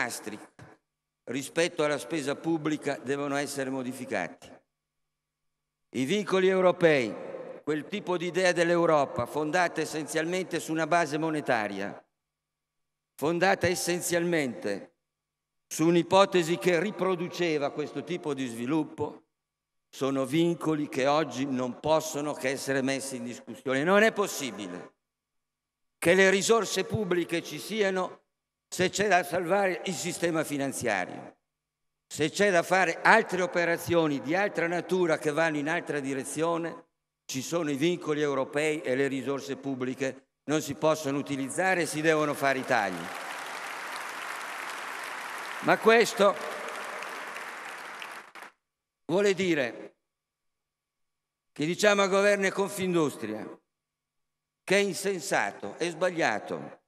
pilastri rispetto alla spesa pubblica devono essere modificati. I vincoli europei, quel tipo di idea dell'Europa fondata essenzialmente su una base monetaria, fondata essenzialmente su un'ipotesi che riproduceva questo tipo di sviluppo, sono vincoli che oggi non possono che essere messi in discussione. Non è possibile che le risorse pubbliche ci siano se c'è da salvare il sistema finanziario, se c'è da fare altre operazioni di altra natura che vanno in altra direzione, ci sono i vincoli europei e le risorse pubbliche non si possono utilizzare e si devono fare i tagli. Ma questo vuole dire che diciamo a governo e Confindustria che è insensato, è sbagliato,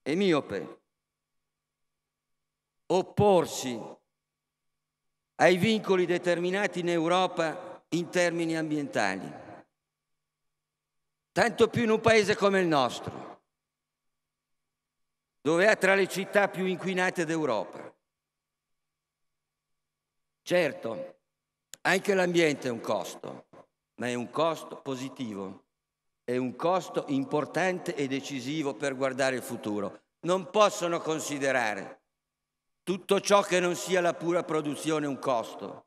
è miope opporsi ai vincoli determinati in Europa in termini ambientali, tanto più in un paese come il nostro, dove ha tra le città più inquinate d'Europa. Certo, anche l'ambiente è un costo, ma è un costo positivo, è un costo importante e decisivo per guardare il futuro. Non possono considerare tutto ciò che non sia la pura produzione è un costo.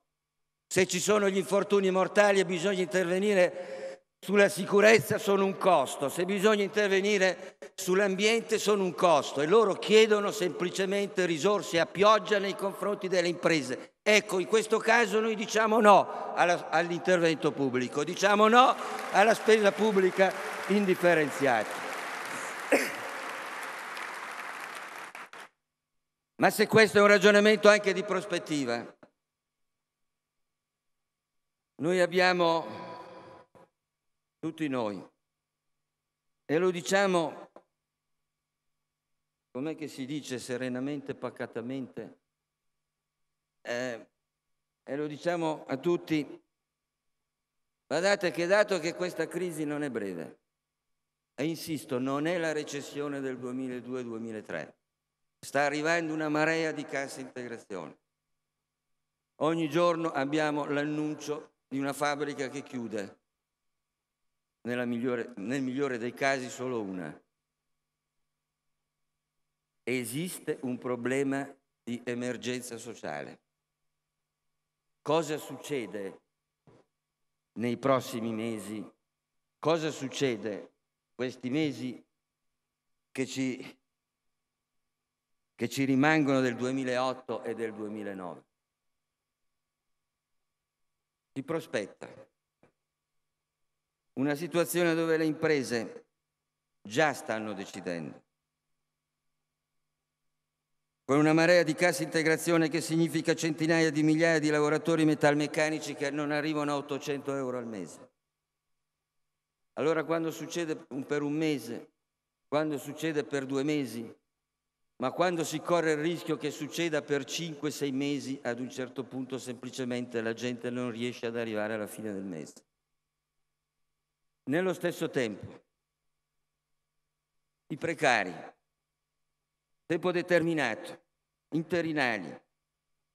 Se ci sono gli infortuni mortali e bisogna intervenire sulla sicurezza sono un costo, se bisogna intervenire sull'ambiente sono un costo e loro chiedono semplicemente risorse a pioggia nei confronti delle imprese. Ecco, in questo caso noi diciamo no all'intervento pubblico, diciamo no alla spesa pubblica indifferenziata. Ma se questo è un ragionamento anche di prospettiva, noi abbiamo, tutti noi, e lo diciamo, com'è che si dice serenamente, pacatamente, eh, e lo diciamo a tutti, guardate che dato che questa crisi non è breve, e insisto, non è la recessione del 2002-2003, Sta arrivando una marea di cassa integrazione. Ogni giorno abbiamo l'annuncio di una fabbrica che chiude, migliore, nel migliore dei casi solo una. Esiste un problema di emergenza sociale. Cosa succede nei prossimi mesi? Cosa succede questi mesi che ci che ci rimangono del 2008 e del 2009. Si prospetta una situazione dove le imprese già stanno decidendo, con una marea di cassa integrazione che significa centinaia di migliaia di lavoratori metalmeccanici che non arrivano a 800 euro al mese. Allora quando succede per un mese, quando succede per due mesi, ma quando si corre il rischio che succeda per 5-6 mesi, ad un certo punto semplicemente la gente non riesce ad arrivare alla fine del mese. Nello stesso tempo, i precari, tempo determinato, interinali,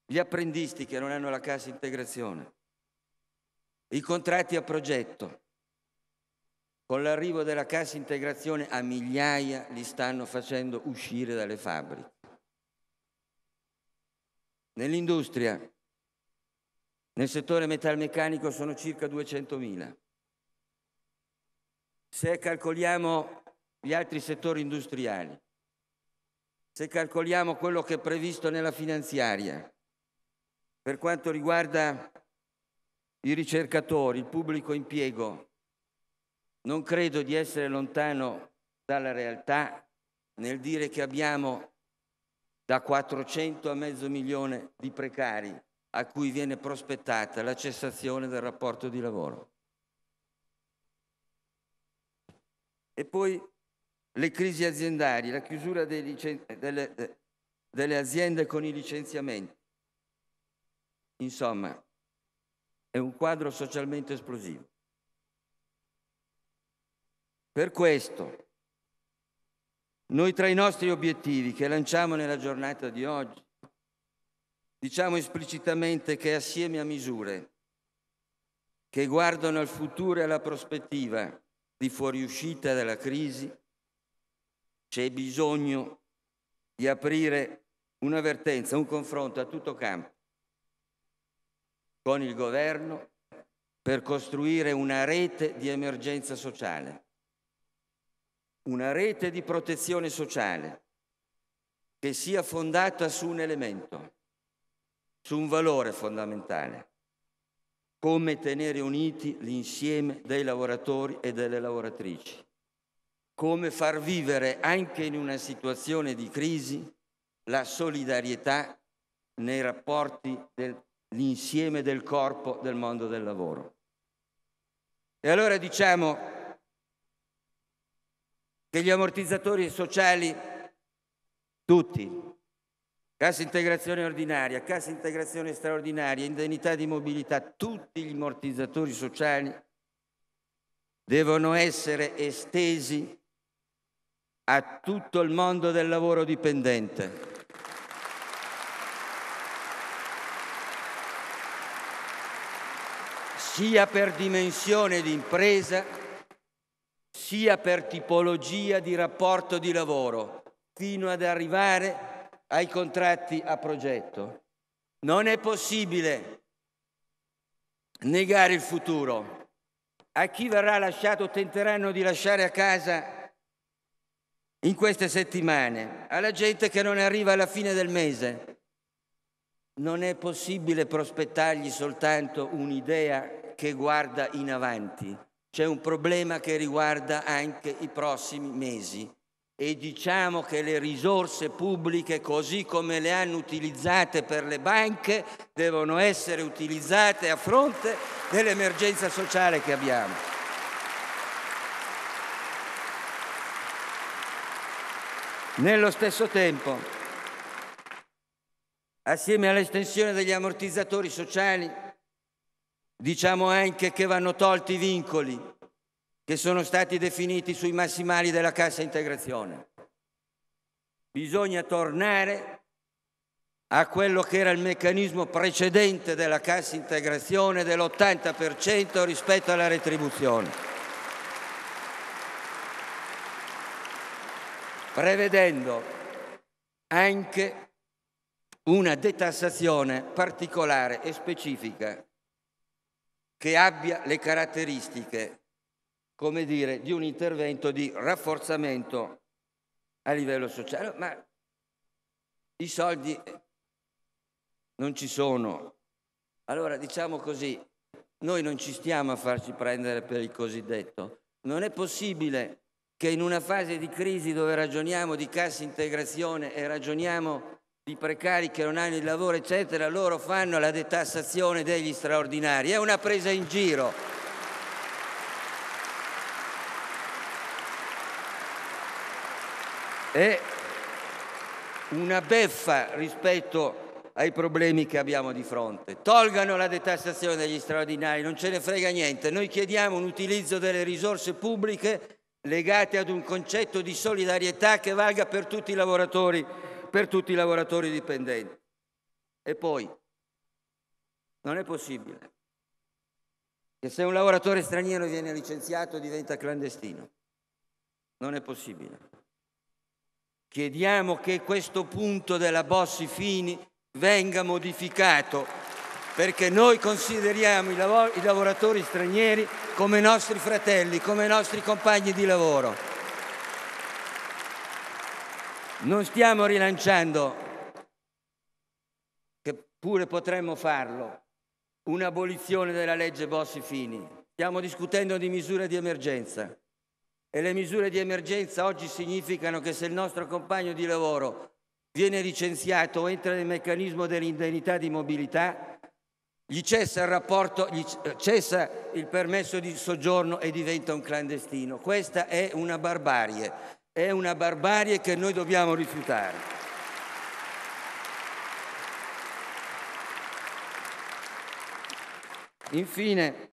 gli apprendisti che non hanno la cassa integrazione, i contratti a progetto, con l'arrivo della cassa integrazione a migliaia li stanno facendo uscire dalle fabbriche. Nell'industria, nel settore metalmeccanico sono circa 200.000. Se calcoliamo gli altri settori industriali, se calcoliamo quello che è previsto nella finanziaria, per quanto riguarda i ricercatori, il pubblico impiego, non credo di essere lontano dalla realtà nel dire che abbiamo da 400 a mezzo milione di precari a cui viene prospettata la cessazione del rapporto di lavoro. E poi le crisi aziendali, la chiusura delle, delle aziende con i licenziamenti. Insomma, è un quadro socialmente esplosivo. Per questo, noi tra i nostri obiettivi che lanciamo nella giornata di oggi, diciamo esplicitamente che assieme a misure che guardano al futuro e alla prospettiva di fuoriuscita dalla crisi, c'è bisogno di aprire un'avvertenza, un confronto a tutto campo con il governo per costruire una rete di emergenza sociale una rete di protezione sociale che sia fondata su un elemento, su un valore fondamentale, come tenere uniti l'insieme dei lavoratori e delle lavoratrici, come far vivere anche in una situazione di crisi la solidarietà nei rapporti dell'insieme del corpo del mondo del lavoro. E allora diciamo degli ammortizzatori sociali tutti, cassa integrazione ordinaria, cassa integrazione straordinaria, indennità di mobilità, tutti gli ammortizzatori sociali devono essere estesi a tutto il mondo del lavoro dipendente. sia per dimensione di impresa sia per tipologia di rapporto di lavoro, fino ad arrivare ai contratti a progetto. Non è possibile negare il futuro. A chi verrà lasciato tenteranno di lasciare a casa in queste settimane, alla gente che non arriva alla fine del mese. Non è possibile prospettargli soltanto un'idea che guarda in avanti. C'è un problema che riguarda anche i prossimi mesi e diciamo che le risorse pubbliche, così come le hanno utilizzate per le banche, devono essere utilizzate a fronte dell'emergenza sociale che abbiamo. Nello stesso tempo, assieme all'estensione degli ammortizzatori sociali, Diciamo anche che vanno tolti i vincoli che sono stati definiti sui massimali della cassa integrazione. Bisogna tornare a quello che era il meccanismo precedente della cassa integrazione dell'80% rispetto alla retribuzione, prevedendo anche una detassazione particolare e specifica che abbia le caratteristiche, come dire, di un intervento di rafforzamento a livello sociale. Ma i soldi non ci sono. Allora diciamo così, noi non ci stiamo a farci prendere per il cosiddetto. Non è possibile che in una fase di crisi dove ragioniamo di cassa integrazione e ragioniamo i precari che non hanno il lavoro, eccetera, loro fanno la detassazione degli straordinari. È una presa in giro. È una beffa rispetto ai problemi che abbiamo di fronte. Tolgano la detassazione degli straordinari, non ce ne frega niente. Noi chiediamo un utilizzo delle risorse pubbliche legate ad un concetto di solidarietà che valga per tutti i lavoratori per tutti i lavoratori dipendenti. E poi, non è possibile che se un lavoratore straniero viene licenziato diventa clandestino. Non è possibile. Chiediamo che questo punto della Bossi Fini venga modificato perché noi consideriamo i, lavoratori stranieri come nostri fratelli, come nostri compagni di lavoro. Non stiamo rilanciando, che pure potremmo farlo, un'abolizione della legge Bossi-Fini. Stiamo discutendo di misure di emergenza e le misure di emergenza oggi significano che se il nostro compagno di lavoro viene licenziato o entra nel meccanismo dell'indennità di mobilità, gli cessa il rapporto, gli cessa il permesso di soggiorno e diventa un clandestino. Questa è una barbarie è una barbarie che noi dobbiamo rifiutare. Infine,